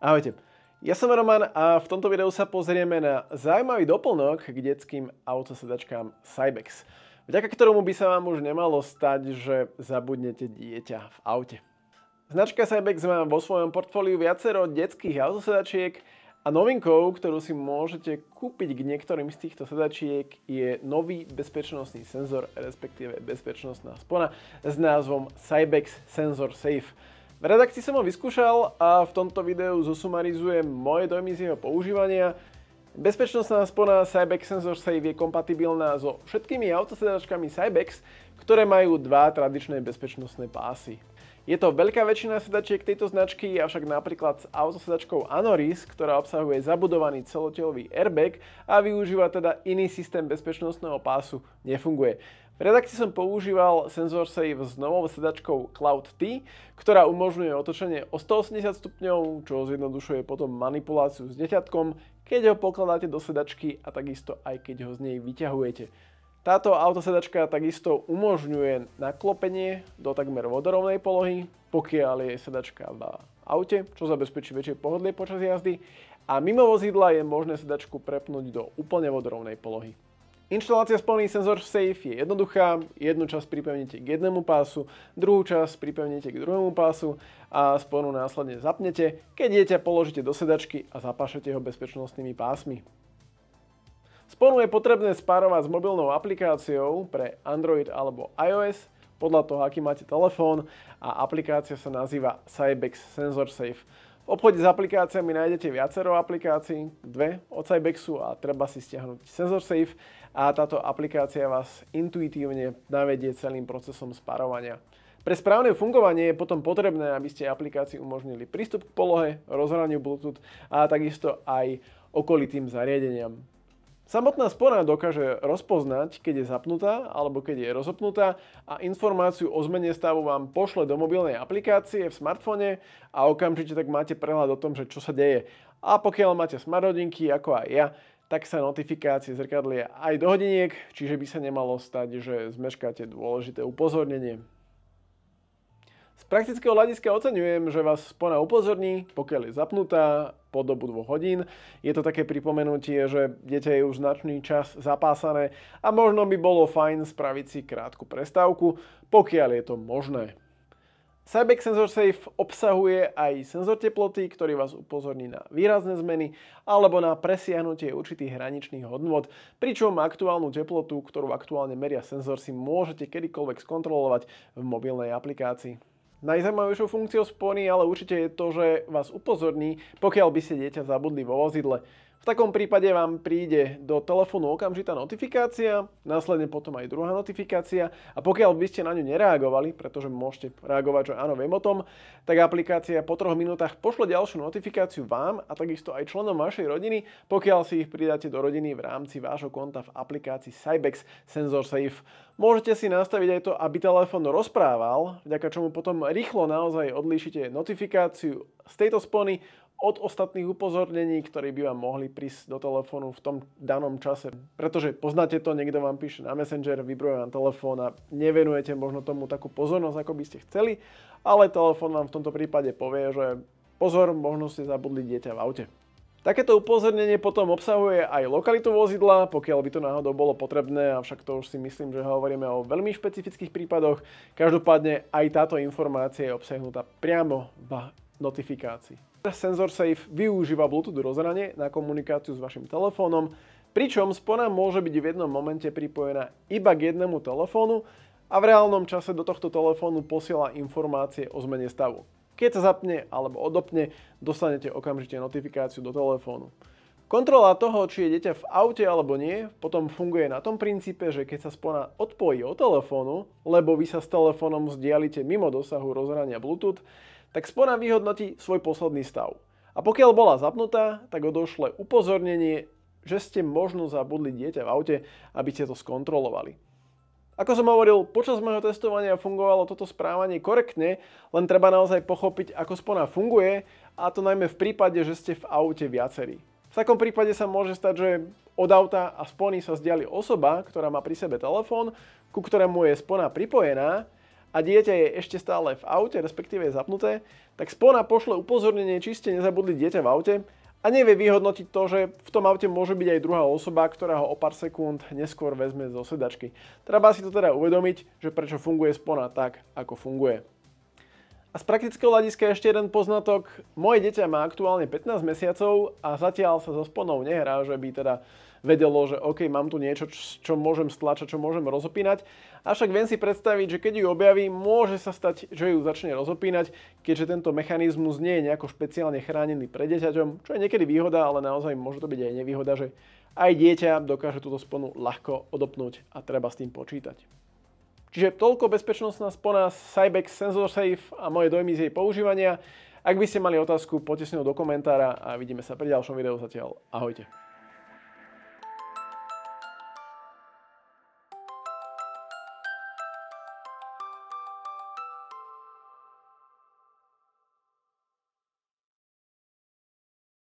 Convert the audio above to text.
Ahojte, ja som Roman a v tomto videu sa pozrieme na zaujímavý doplnok k detským autosedačkám Cybex, vďaka ktorému by sa vám už nemalo stať, že zabudnete dieťa v aute. Značka Cybex má vo svojom portfóliu viacero detských autosedačiek a novinkou, ktorú si môžete kúpiť k niektorým z týchto sedačiek je nový bezpečnostný senzor, respektíve bezpečnostná spona s názvom Cybex Sensor Safe. V redakcii som ho vyskúšal a v tomto videu zosumarizujem moje dojmy z jeho používania. Bezpečnostná spona Cybex Sensor Save je kompatibilná so všetkými autosedačkami Cybex, ktoré majú dva tradičné bezpečnostné pásy. Je to veľká väčšina sedačiek tejto značky, avšak napríklad s autosedačkou Anoris, ktorá obsahuje zabudovaný celotelový airbag a využíva teda iný systém bezpečnostného pásu, nefunguje redakcii som používal senzor Save s novou sedačkou Cloud T, ktorá umožňuje otočenie o 180 stupňov, čo zjednodušuje potom manipuláciu s deťatkom, keď ho pokladáte do sedačky a takisto aj keď ho z nej vyťahujete. Táto autosedačka takisto umožňuje naklopenie do takmer vodorovnej polohy, pokiaľ je sedačka v aute, čo zabezpečí väčšie pohodlie počas jazdy a mimo vozidla je možné sedačku prepnúť do úplne vodorovnej polohy. Inštalácia spolný senzor v SAFE je jednoduchá. Jednu časť pripevnite k jednému pásu, druhú časť pripevnite k druhému pásu a sponu následne zapnete, keď dieťa položíte do sedačky a zapášete ho bezpečnostnými pásmi. Sponu je potrebné spárovať s mobilnou aplikáciou pre Android alebo iOS podľa toho, aký máte telefón a aplikácia sa nazýva Cybex Sensor Safe obchode s aplikáciami nájdete viacero aplikácií, dve od Cybexu a treba si stiahnuť SensorSafe a táto aplikácia vás intuitívne navedie celým procesom sparovania. Pre správne fungovanie je potom potrebné, aby ste aplikácii umožnili prístup k polohe, rozhraniu Bluetooth a takisto aj okolitým zariadeniam. Samotná spona dokáže rozpoznať, keď je zapnutá alebo keď je rozopnutá a informáciu o zmene stavu vám pošle do mobilnej aplikácie v smartfone a okamžite tak máte prehľad o tom, že čo sa deje. A pokiaľ máte smart hodinky, ako aj ja, tak sa notifikácie zrkadlia aj do hodiniek, čiže by sa nemalo stať, že zmeškáte dôležité upozornenie. Z praktického hľadiska oceňujem, že vás spona upozorní, pokiaľ je zapnutá po dobu dvoch hodín. Je to také pripomenutie, že dieťa je už značný čas zapásané a možno by bolo fajn spraviť si krátku prestávku, pokiaľ je to možné. Cybex Sensor Safe obsahuje aj senzor teploty, ktorý vás upozorní na výrazné zmeny alebo na presiahnutie určitých hraničných hodnôt, pričom aktuálnu teplotu, ktorú aktuálne meria senzor, si môžete kedykoľvek skontrolovať v mobilnej aplikácii. Najzaujímavejšou funkciou spony ale určite je to, že vás upozorní, pokiaľ by ste dieťa zabudli vo vozidle. V takom prípade vám príde do telefónu okamžitá notifikácia, následne potom aj druhá notifikácia a pokiaľ by ste na ňu nereagovali, pretože môžete reagovať, že áno, viem o tom, tak aplikácia po troch minútach pošle ďalšiu notifikáciu vám a takisto aj členom vašej rodiny, pokiaľ si ich pridáte do rodiny v rámci vášho konta v aplikácii Cybex Sensor Safe. Môžete si nastaviť aj to, aby telefón rozprával, vďaka čomu potom rýchlo naozaj odlíšite notifikáciu z tejto spony od ostatných upozornení, ktoré by vám mohli prísť do telefónu v tom danom čase. Pretože poznáte to, niekto vám píše na Messenger, vybruje vám telefón a nevenujete možno tomu takú pozornosť, ako by ste chceli, ale telefón vám v tomto prípade povie, že pozor, možno ste zabudli dieťa v aute. Takéto upozornenie potom obsahuje aj lokalitu vozidla, pokiaľ by to náhodou bolo potrebné, avšak to už si myslím, že hovoríme o veľmi špecifických prípadoch. Každopádne aj táto informácia je obsahnutá priamo v notifikácii. SensorSafe využíva Bluetooth rozhranie na komunikáciu s vašim telefónom, pričom spona môže byť v jednom momente pripojená iba k jednému telefónu a v reálnom čase do tohto telefónu posiela informácie o zmene stavu. Keď sa zapne alebo odopne, dostanete okamžite notifikáciu do telefónu. Kontrola toho, či je dieťa v aute alebo nie, potom funguje na tom princípe, že keď sa spona odpojí od telefónu, lebo vy sa s telefónom vzdialite mimo dosahu rozhrania Bluetooth, tak spona vyhodnotí svoj posledný stav. A pokiaľ bola zapnutá, tak odošle upozornenie, že ste možno zabudli dieťa v aute, aby ste to skontrolovali. Ako som hovoril, počas môjho testovania fungovalo toto správanie korektne, len treba naozaj pochopiť, ako spona funguje a to najmä v prípade, že ste v aute viacerí. V takom prípade sa môže stať, že od auta a spony sa zdiali osoba, ktorá má pri sebe telefón, ku ktorému je spona pripojená a dieťa je ešte stále v aute, respektíve je zapnuté, tak spona pošle upozornenie, či ste nezabudli dieťa v aute a nevie vyhodnotiť to, že v tom aute môže byť aj druhá osoba, ktorá ho o pár sekúnd neskôr vezme zo sedačky. Treba si to teda uvedomiť, že prečo funguje spona tak, ako funguje. A z praktického hľadiska ešte jeden poznatok. Moje dieťa má aktuálne 15 mesiacov a zatiaľ sa so sponou nehrá, že by teda vedelo, že OK, mám tu niečo, čo môžem stlačať, čo môžem rozopínať. Avšak viem si predstaviť, že keď ju objaví, môže sa stať, že ju začne rozopínať, keďže tento mechanizmus nie je nejako špeciálne chránený pre dieťaťom, čo je niekedy výhoda, ale naozaj môže to byť aj nevýhoda, že aj dieťa dokáže túto sponu ľahko odopnúť a treba s tým počítať. Čiže toľko bezpečnostná spona Cybex SensorSafe a moje dojmy z jej používania. Ak by ste mali otázku, poďte do komentára a vidíme sa pri ďalšom videu zatiaľ. Ahojte.